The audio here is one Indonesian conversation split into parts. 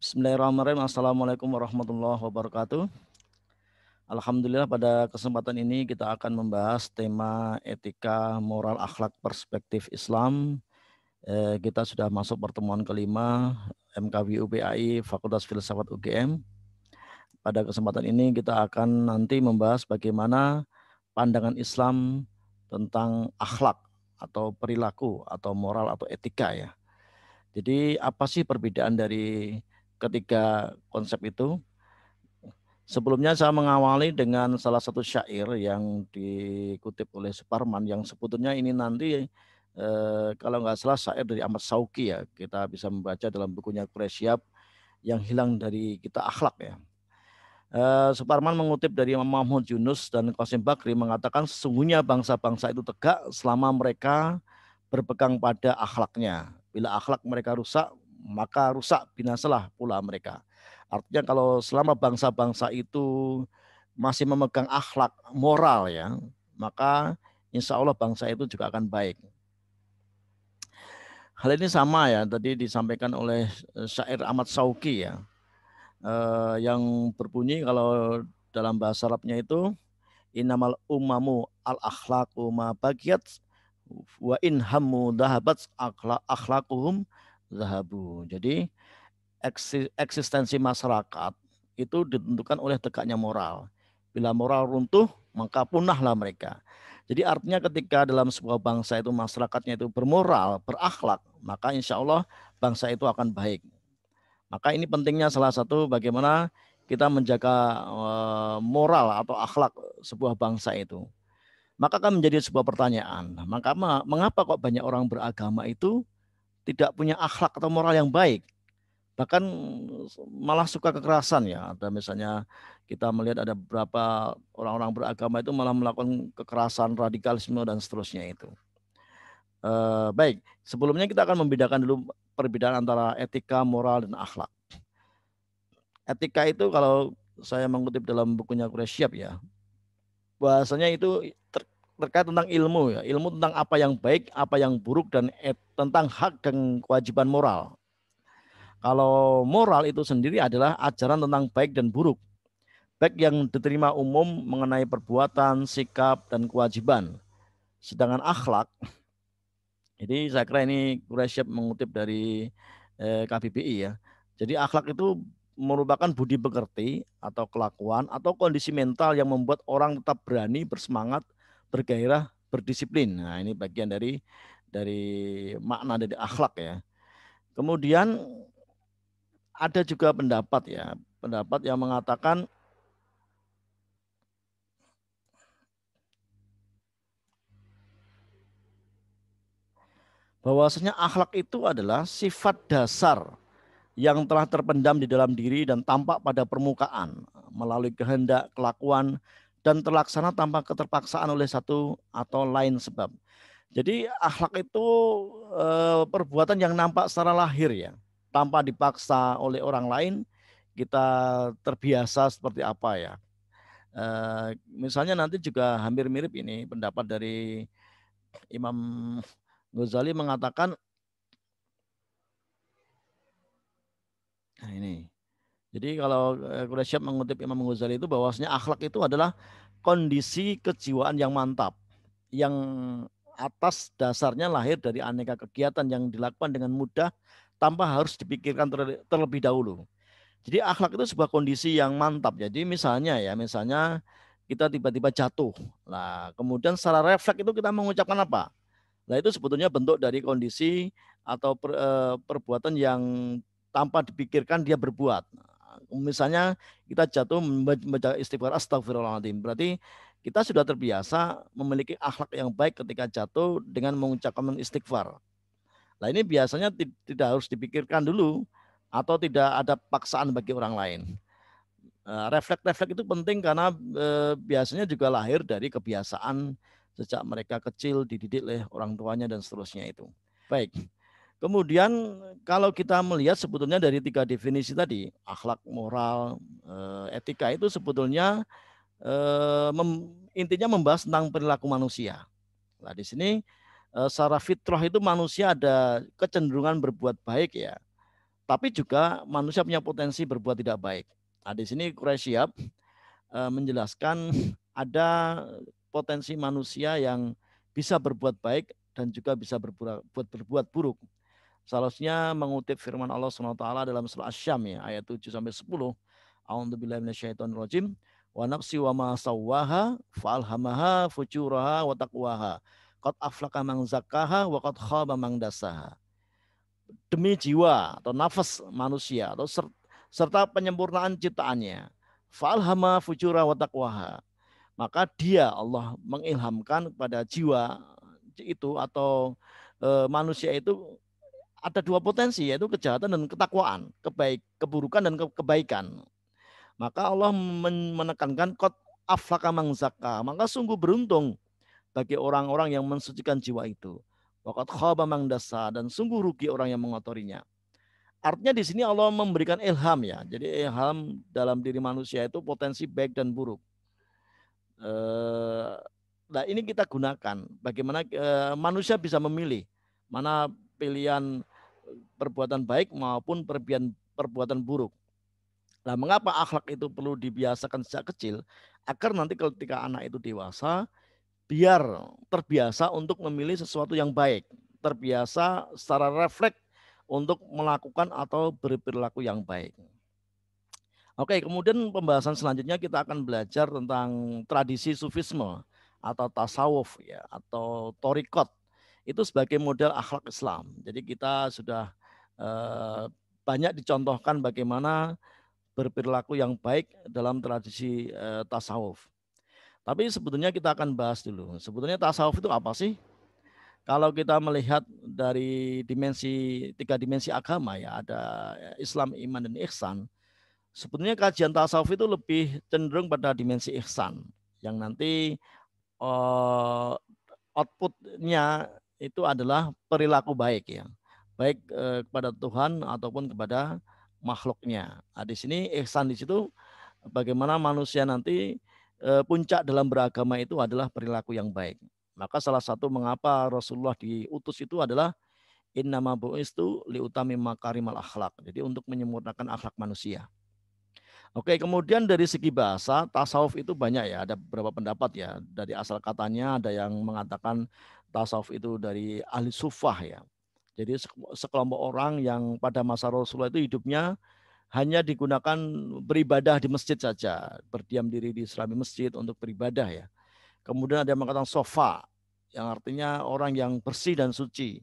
Bismillahirrahmanirrahim. Assalamualaikum warahmatullahi wabarakatuh. Alhamdulillah pada kesempatan ini kita akan membahas tema etika moral akhlak perspektif Islam. Eh, kita sudah masuk pertemuan kelima MKW UPAI Fakultas Filsafat UGM. Pada kesempatan ini kita akan nanti membahas bagaimana pandangan Islam tentang akhlak atau perilaku atau moral atau etika ya. Jadi apa sih perbedaan dari ketiga konsep itu. Sebelumnya saya mengawali dengan salah satu syair yang dikutip oleh Suparman yang sebetulnya ini nanti eh, kalau nggak salah syair dari Ahmad Sauki ya kita bisa membaca dalam bukunya Kuresyab yang hilang dari kita akhlak ya. Eh, Suparman mengutip dari Muhammad Yunus dan Qasim Bakri mengatakan sesungguhnya bangsa-bangsa itu tegak selama mereka berpegang pada akhlaknya. Bila akhlak mereka rusak, maka rusak binasalah pula mereka. Artinya kalau selama bangsa-bangsa itu masih memegang akhlak moral ya, maka insya Allah bangsa itu juga akan baik. Hal ini sama ya tadi disampaikan oleh eh, syair Ahmad Sauki ya eh, yang berbunyi kalau dalam bahasa Arabnya itu inamal umamu al akhlakumah ma bagiat wa inhamu dahabat akhlakuhum zahabu. Jadi eksistensi masyarakat itu ditentukan oleh tegaknya moral. Bila moral runtuh, maka punahlah mereka. Jadi artinya ketika dalam sebuah bangsa itu masyarakatnya itu bermoral, berakhlak, maka insya Allah bangsa itu akan baik. Maka ini pentingnya salah satu bagaimana kita menjaga eh, moral atau akhlak sebuah bangsa itu. Maka akan menjadi sebuah pertanyaan. Maka mengapa kok banyak orang beragama itu tidak punya akhlak atau moral yang baik bahkan malah suka kekerasan ya ada misalnya kita melihat ada beberapa orang-orang beragama itu malah melakukan kekerasan radikalisme dan seterusnya itu eh, baik sebelumnya kita akan membedakan dulu perbedaan antara etika moral dan akhlak etika itu kalau saya mengutip dalam bukunya Kuresiap ya bahasanya itu terkait tentang ilmu ya, ilmu tentang apa yang baik, apa yang buruk dan et, eh, tentang hak dan kewajiban moral. Kalau moral itu sendiri adalah ajaran tentang baik dan buruk. Baik yang diterima umum mengenai perbuatan, sikap dan kewajiban. Sedangkan akhlak jadi saya kira ini Quraisyab mengutip dari eh, ya. Jadi akhlak itu merupakan budi pekerti atau kelakuan atau kondisi mental yang membuat orang tetap berani, bersemangat, bergairah, berdisiplin. Nah, ini bagian dari dari makna dari akhlak ya. Kemudian ada juga pendapat ya, pendapat yang mengatakan bahwasanya akhlak itu adalah sifat dasar yang telah terpendam di dalam diri dan tampak pada permukaan melalui kehendak, kelakuan, dan terlaksana tanpa keterpaksaan oleh satu atau lain sebab. Jadi akhlak itu e, perbuatan yang nampak secara lahir ya, tanpa dipaksa oleh orang lain kita terbiasa seperti apa ya. E, misalnya nanti juga hampir mirip ini pendapat dari Imam Ghazali mengatakan nah ini jadi kalau kuda siap mengutip Imam Ghazali itu bahwasanya akhlak itu adalah kondisi kejiwaan yang mantap yang atas dasarnya lahir dari aneka kegiatan yang dilakukan dengan mudah tanpa harus dipikirkan terlebih dahulu. Jadi akhlak itu sebuah kondisi yang mantap. Jadi misalnya ya, misalnya kita tiba-tiba jatuh. Nah, kemudian secara refleks itu kita mengucapkan apa? Nah, itu sebetulnya bentuk dari kondisi atau per, perbuatan yang tanpa dipikirkan dia berbuat misalnya kita jatuh membaca istighfar astagfirullahaladzim. Berarti kita sudah terbiasa memiliki akhlak yang baik ketika jatuh dengan mengucapkan istighfar. Nah ini biasanya tidak harus dipikirkan dulu atau tidak ada paksaan bagi orang lain. Eh, refleks-refleks itu penting karena eh, biasanya juga lahir dari kebiasaan sejak mereka kecil dididik oleh orang tuanya dan seterusnya itu. Baik, Kemudian kalau kita melihat sebetulnya dari tiga definisi tadi, akhlak, moral, eh, etika itu sebetulnya eh, intinya membahas tentang perilaku manusia. Nah, di sini eh, secara fitrah itu manusia ada kecenderungan berbuat baik ya. Tapi juga manusia punya potensi berbuat tidak baik. Nah, di sini Quraisyab menjelaskan ada potensi manusia yang bisa berbuat baik dan juga bisa berbuat, berbuat buruk. Seharusnya mengutip firman Allah SWT dalam surah Asyam ya ayat 7 sampai 10. minasyaitonir rajim. Wa nafsi wa ma sawwaha alhamaha fujuraha wa taqwaha. Qad aflaka man zakkaha wa qad khaba man dasaha. Demi jiwa atau nafas manusia atau serta penyempurnaan ciptaannya. alhama fujura wa taqwaha. Maka dia Allah mengilhamkan kepada jiwa itu atau e, manusia itu ada dua potensi yaitu kejahatan dan ketakwaan, kebaik, keburukan dan kebaikan. Maka Allah menekankan kot aflaka mangzaka. Maka sungguh beruntung bagi orang-orang yang mensucikan jiwa itu. Wakat khaba mangdasa dan sungguh rugi orang yang mengotorinya. Artinya di sini Allah memberikan ilham ya. Jadi ilham dalam diri manusia itu potensi baik dan buruk. Eh, nah ini kita gunakan. Bagaimana eh, manusia bisa memilih mana pilihan perbuatan baik maupun perbuatan perbuatan buruk. Nah, mengapa akhlak itu perlu dibiasakan sejak kecil? Agar nanti ketika anak itu dewasa, biar terbiasa untuk memilih sesuatu yang baik, terbiasa secara refleks untuk melakukan atau berperilaku yang baik. Oke, kemudian pembahasan selanjutnya kita akan belajar tentang tradisi sufisme atau tasawuf ya atau torikot itu sebagai model akhlak Islam. Jadi kita sudah Eh, banyak dicontohkan bagaimana berperilaku yang baik dalam tradisi eh, tasawuf. Tapi sebetulnya kita akan bahas dulu. Sebetulnya tasawuf itu apa sih? Kalau kita melihat dari dimensi tiga dimensi agama ya ada Islam, iman dan ihsan. Sebetulnya kajian tasawuf itu lebih cenderung pada dimensi ihsan yang nanti eh, outputnya itu adalah perilaku baik ya baik eh, kepada Tuhan ataupun kepada makhluknya. Nah, di sini ihsan di situ bagaimana manusia nanti eh, puncak dalam beragama itu adalah perilaku yang baik. Maka salah satu mengapa Rasulullah diutus itu adalah innama bu'istu liutami makarimal akhlak. Jadi untuk menyempurnakan akhlak manusia. Oke, kemudian dari segi bahasa, tasawuf itu banyak ya, ada beberapa pendapat ya. Dari asal katanya ada yang mengatakan tasawuf itu dari ahli sufah ya. Jadi sekelompok orang yang pada masa Rasulullah itu hidupnya hanya digunakan beribadah di masjid saja, berdiam diri di islami masjid untuk beribadah ya. Kemudian ada yang mengatakan sofa, yang artinya orang yang bersih dan suci.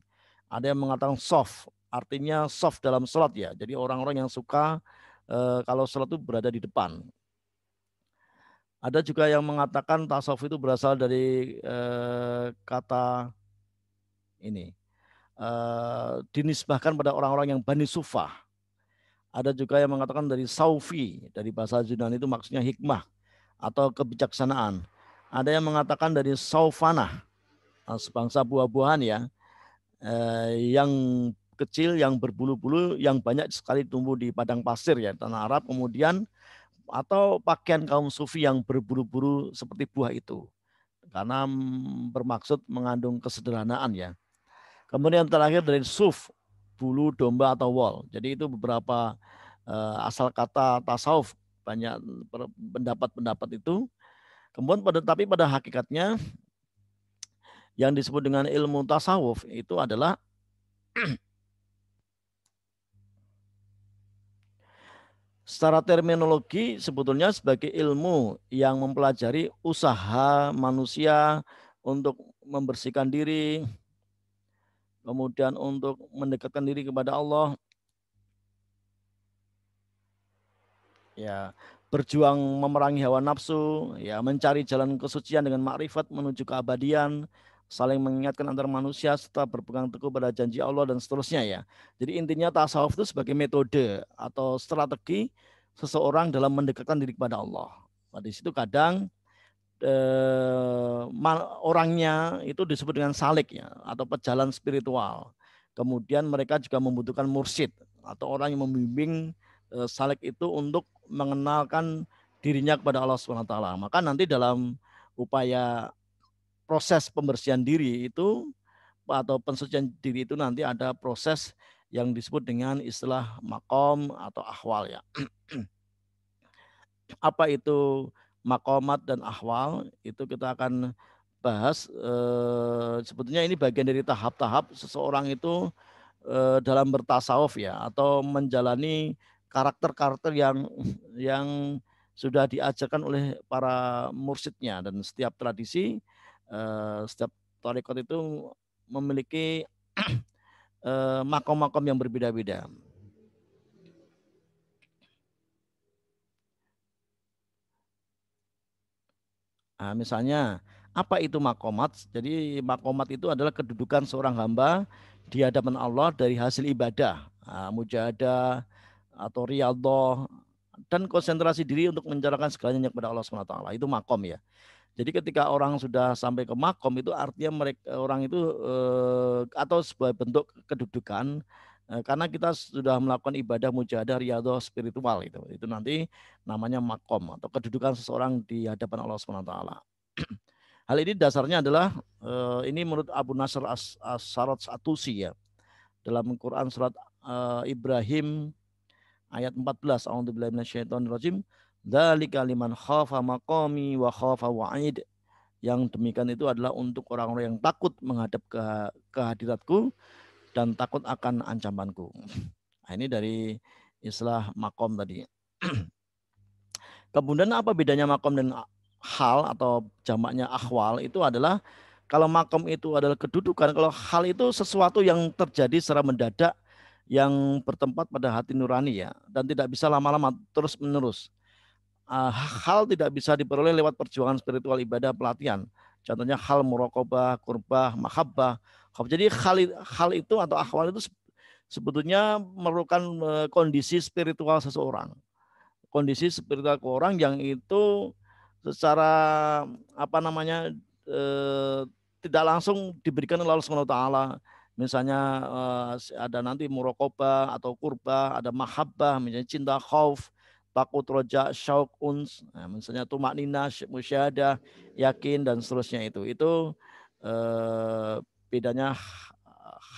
Ada yang mengatakan soft, artinya soft dalam sholat ya. Jadi orang-orang yang suka eh, kalau sholat itu berada di depan. Ada juga yang mengatakan tasawuf itu berasal dari eh, kata ini Eh, dinisbahkan pada orang-orang yang Bani Sufah. Ada juga yang mengatakan dari Saufi, dari bahasa Yunani itu maksudnya hikmah atau kebijaksanaan. Ada yang mengatakan dari Saufana, eh, sebangsa buah-buahan ya, eh, yang kecil, yang berbulu-bulu, yang banyak sekali tumbuh di padang pasir ya, tanah Arab. Kemudian atau pakaian kaum sufi yang berburu-buru seperti buah itu. Karena bermaksud mengandung kesederhanaan ya. Kemudian terakhir dari suf, bulu domba atau wol. Jadi itu beberapa uh, asal kata tasawuf banyak pendapat-pendapat itu. Kemudian pada tapi pada hakikatnya yang disebut dengan ilmu tasawuf itu adalah secara terminologi sebetulnya sebagai ilmu yang mempelajari usaha manusia untuk membersihkan diri, kemudian untuk mendekatkan diri kepada Allah. Ya, berjuang memerangi hawa nafsu, ya mencari jalan kesucian dengan makrifat menuju keabadian, saling mengingatkan antar manusia serta berpegang teguh pada janji Allah dan seterusnya ya. Jadi intinya tasawuf itu sebagai metode atau strategi seseorang dalam mendekatkan diri kepada Allah. Pada nah, di situ kadang eh, orangnya itu disebut dengan salik ya atau pejalan spiritual. Kemudian mereka juga membutuhkan mursid atau orang yang membimbing eh, salik itu untuk mengenalkan dirinya kepada Allah Subhanahu wa taala. Maka nanti dalam upaya proses pembersihan diri itu atau pensucian diri itu nanti ada proses yang disebut dengan istilah makom atau ahwal ya. Apa itu makomat dan ahwal itu kita akan bahas e, sebetulnya ini bagian dari tahap-tahap seseorang itu e, dalam bertasawuf ya atau menjalani karakter-karakter yang yang sudah diajarkan oleh para mursidnya dan setiap tradisi e, setiap tarekat itu memiliki makom-makom yang berbeda-beda. Nah, misalnya apa itu makomat? Jadi makomat itu adalah kedudukan seorang hamba di hadapan Allah dari hasil ibadah, nah, mujahadah atau riyadhah dan konsentrasi diri untuk menjalankan segalanya kepada Allah SWT. Itu makom ya. Jadi ketika orang sudah sampai ke makom itu artinya mereka orang itu eh, atau sebuah bentuk kedudukan Eh, karena kita sudah melakukan ibadah mujahadah riyadhah spiritual itu. Itu nanti namanya makom atau kedudukan seseorang di hadapan Allah Subhanahu wa taala. Hal ini dasarnya adalah eh, ini menurut Abu Nasr As-Sarat Atusi ya. Dalam Quran surat eh, Ibrahim ayat 14 A'udzubillahi minasyaitonirrajim dzalika liman khafa maqami wa khafa wa'id. Yang demikian itu adalah untuk orang-orang yang takut menghadap ke kehadiratku dan takut akan ancamanku. Nah, ini dari istilah makom tadi. Kemudian apa bedanya makom dan hal atau jamaknya ahwal itu adalah kalau makom itu adalah kedudukan, kalau hal itu sesuatu yang terjadi secara mendadak yang bertempat pada hati nurani ya dan tidak bisa lama-lama terus menerus. Ah, hal tidak bisa diperoleh lewat perjuangan spiritual ibadah pelatihan. Contohnya hal murokobah, kurbah, mahabbah, jadi hal, hal itu atau akhwal itu sebetulnya merupakan eh, kondisi spiritual seseorang. Kondisi spiritual orang yang itu secara apa namanya e, tidak langsung diberikan oleh Allah Subhanahu taala. Misalnya e, ada nanti murokoba atau kurba, ada mahabbah, misalnya cinta khauf, takut roja, syauq uns, nah, misalnya tumak nina, musyadah, yakin dan seterusnya itu. Itu e, bedanya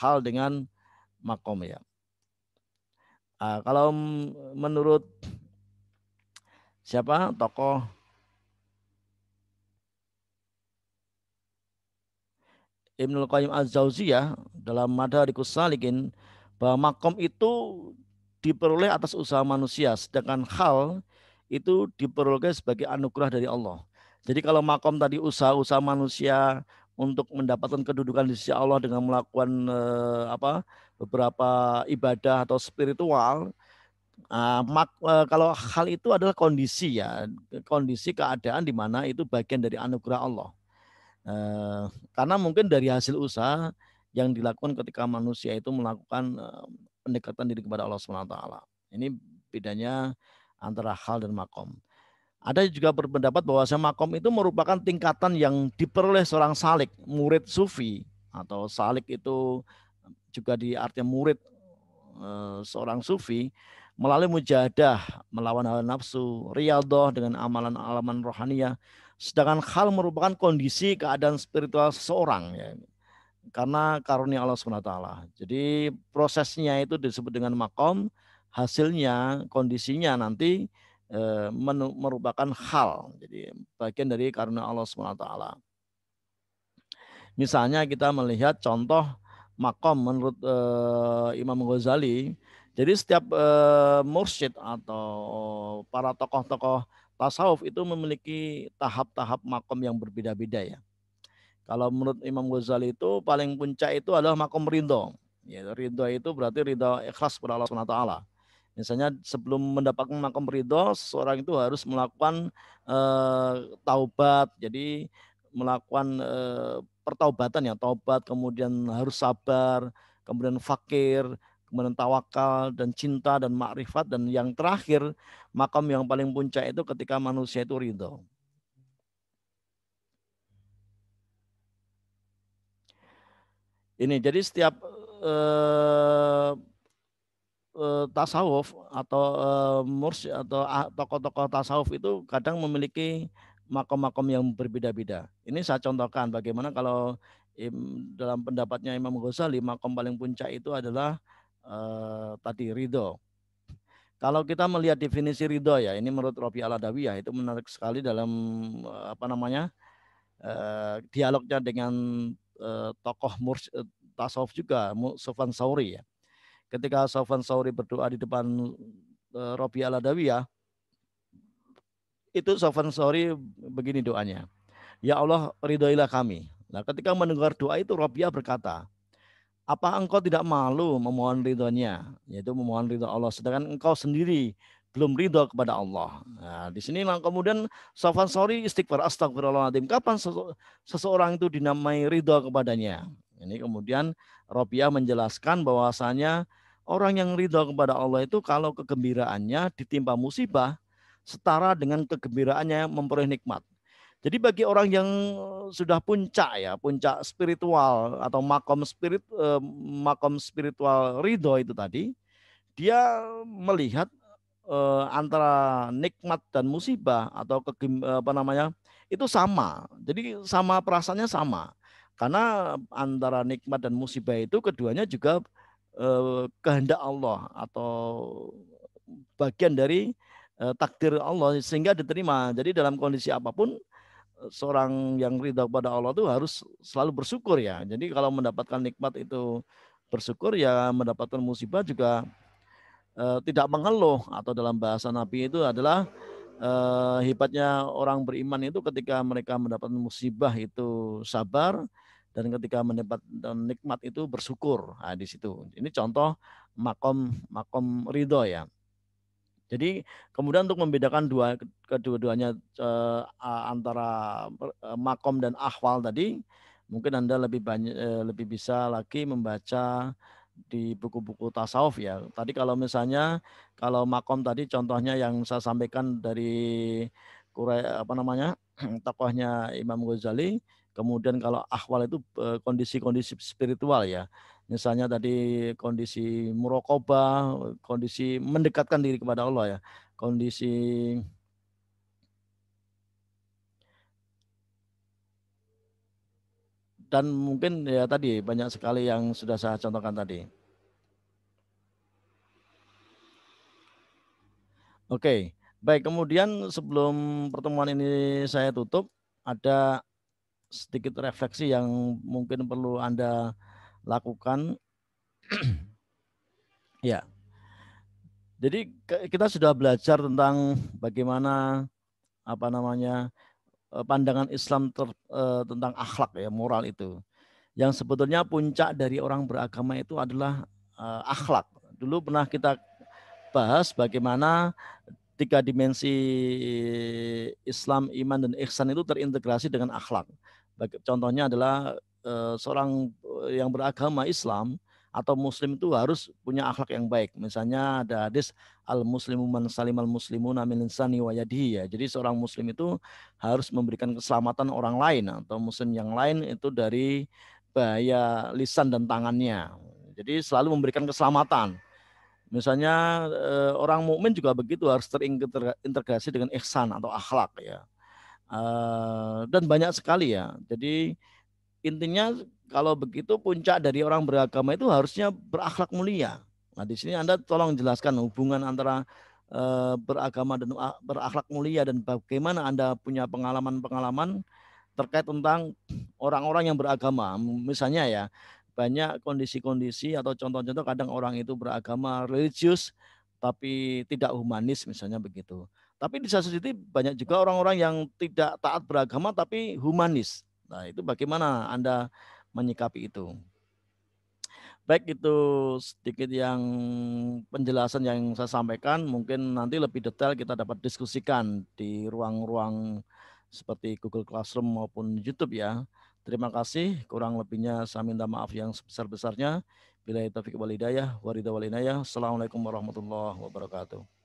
hal dengan makom ya. Uh, kalau menurut siapa tokoh Ibnul Qayyim az Jauziyah dalam Madarikus Salikin bahwa makom itu diperoleh atas usaha manusia sedangkan hal itu diperoleh sebagai anugerah dari Allah. Jadi kalau makom tadi usaha-usaha manusia untuk mendapatkan kedudukan di sisi Allah dengan melakukan uh, apa beberapa ibadah atau spiritual Uh, mak, uh, kalau hal itu adalah kondisi ya, kondisi keadaan di mana itu bagian dari anugerah Allah. Uh, karena mungkin dari hasil usaha yang dilakukan ketika manusia itu melakukan uh, pendekatan diri kepada Allah Swt Ini bedanya antara hal dan makom. Ada juga berpendapat bahwa makom itu merupakan tingkatan yang diperoleh seorang salik, murid sufi atau salik itu juga di artinya murid eh, seorang sufi melalui mujahadah melawan hal nafsu, riyadhah dengan amalan alaman rohania. Sedangkan hal merupakan kondisi keadaan spiritual seseorang ya. Karena karunia Allah SWT. Jadi prosesnya itu disebut dengan makom, hasilnya, kondisinya nanti Eh, merupakan hal. Jadi bagian dari karena Allah SWT. Misalnya kita melihat contoh makom menurut e, Imam Ghazali. Jadi setiap e, mursyid atau para tokoh-tokoh tasawuf itu memiliki tahap-tahap makom yang berbeda-beda ya. Kalau menurut Imam Ghazali itu paling puncak itu adalah makom ridho. Ya, ridho itu berarti ridho ikhlas kepada Allah SWT. Misalnya sebelum mendapatkan makam ridho, seorang itu harus melakukan e, taubat. Jadi melakukan e, pertaubatan ya, taubat, kemudian harus sabar, kemudian fakir, kemudian tawakal dan cinta dan makrifat dan yang terakhir makam yang paling puncak itu ketika manusia itu ridho. Ini jadi setiap eh, Eh, tasawuf atau eh, mursy atau ah, tokoh-tokoh tasawuf itu kadang memiliki makom-makom yang berbeda-beda. Ini saya contohkan bagaimana kalau im, dalam pendapatnya Imam Ghazali makom paling puncak itu adalah eh, tadi ridho. Kalau kita melihat definisi ridho ya, ini menurut Robi Aladawiyah itu menarik sekali dalam eh, apa namanya dialognya dengan tokoh murs, tasawuf juga Sufyan Sauri ya ketika Sofan Sauri berdoa di depan eh, Robi Aladawiyah, itu Sofan Sauri begini doanya. Ya Allah, ridhoilah kami. Nah, ketika mendengar doa itu Robiah berkata, apa engkau tidak malu memohon ridhonya? Yaitu memohon ridho Allah. Sedangkan engkau sendiri belum ridho kepada Allah. Nah, di sini kemudian Sofan Sauri istighfar astagfirullahaladzim. Kapan seseorang itu dinamai ridho kepadanya? Ini kemudian Robiah menjelaskan bahwasanya Orang yang ridho kepada Allah itu kalau kegembiraannya ditimpa musibah setara dengan kegembiraannya memperoleh nikmat. Jadi bagi orang yang eh, sudah puncak ya, puncak spiritual atau makom spirit eh, makom spiritual ridho itu tadi, dia melihat eh, antara nikmat dan musibah atau ke, apa namanya itu sama. Jadi sama perasaannya sama. Karena antara nikmat dan musibah itu keduanya juga Eh, kehendak Allah atau bagian dari eh, takdir Allah sehingga diterima. Jadi dalam kondisi apapun eh, seorang yang ridha kepada Allah itu harus selalu bersyukur ya. Jadi kalau mendapatkan nikmat itu bersyukur ya mendapatkan musibah juga tidak mengeluh atau dalam bahasa Nabi itu adalah eh, hebatnya orang beriman itu ketika mereka mendapatkan musibah itu sabar, dan ketika mendapat nikmat itu bersyukur nah, di situ ini contoh makom makom ridho ya jadi kemudian untuk membedakan dua kedua-duanya eh, antara eh, makom dan ahwal tadi mungkin anda lebih banyak eh, lebih bisa lagi membaca di buku-buku tasawuf ya tadi kalau misalnya kalau makom tadi contohnya yang saya sampaikan dari kura apa namanya takwahnya Imam Ghazali. Kemudian kalau ahwal itu eh, kondisi-kondisi spiritual ya. Misalnya tadi kondisi murokoba kondisi mendekatkan diri kepada Allah ya. Kondisi dan mungkin ya tadi banyak sekali yang sudah saya contohkan tadi. Oke, Baik, kemudian sebelum pertemuan ini saya tutup, ada sedikit refleksi yang mungkin perlu Anda lakukan. ya. Jadi kita sudah belajar tentang bagaimana apa namanya eh, pandangan Islam ter, eh, tentang akhlak ya, moral itu. Yang sebetulnya puncak dari orang beragama itu adalah eh, akhlak. Dulu pernah kita bahas bagaimana tiga dimensi Islam, iman dan ihsan itu terintegrasi dengan akhlak. Contohnya adalah eh, seorang eh, yang beragama Islam atau muslim itu harus punya akhlak yang baik. Misalnya ada hadis al muslimu man salimal Muslimu min lisani wa yadihi ya. Jadi seorang muslim itu harus memberikan keselamatan orang lain atau muslim yang lain itu dari bahaya lisan dan tangannya. Jadi selalu memberikan keselamatan Misalnya uh, orang mukmin juga begitu harus terintegrasi dengan ihsan atau akhlak ya. Uh, dan banyak sekali ya. Jadi intinya kalau begitu puncak dari orang beragama itu harusnya berakhlak mulia. Nah, di sini Anda tolong jelaskan hubungan antara uh, beragama dan ah, berakhlak mulia dan bagaimana Anda punya pengalaman-pengalaman terkait tentang orang-orang yang beragama. Misalnya ya, banyak kondisi-kondisi atau contoh-contoh kadang orang itu beragama religius tapi tidak humanis misalnya begitu. Tapi di satu sisi banyak juga orang-orang yang tidak taat beragama tapi humanis. Nah, itu bagaimana Anda menyikapi itu? Baik itu sedikit yang penjelasan yang saya sampaikan, mungkin nanti lebih detail kita dapat diskusikan di ruang-ruang seperti Google Classroom maupun YouTube ya. Terima kasih. Kurang lebihnya saya minta maaf yang sebesar-besarnya. Bila taufik walidayah, warida walinayah. Assalamualaikum warahmatullahi wabarakatuh.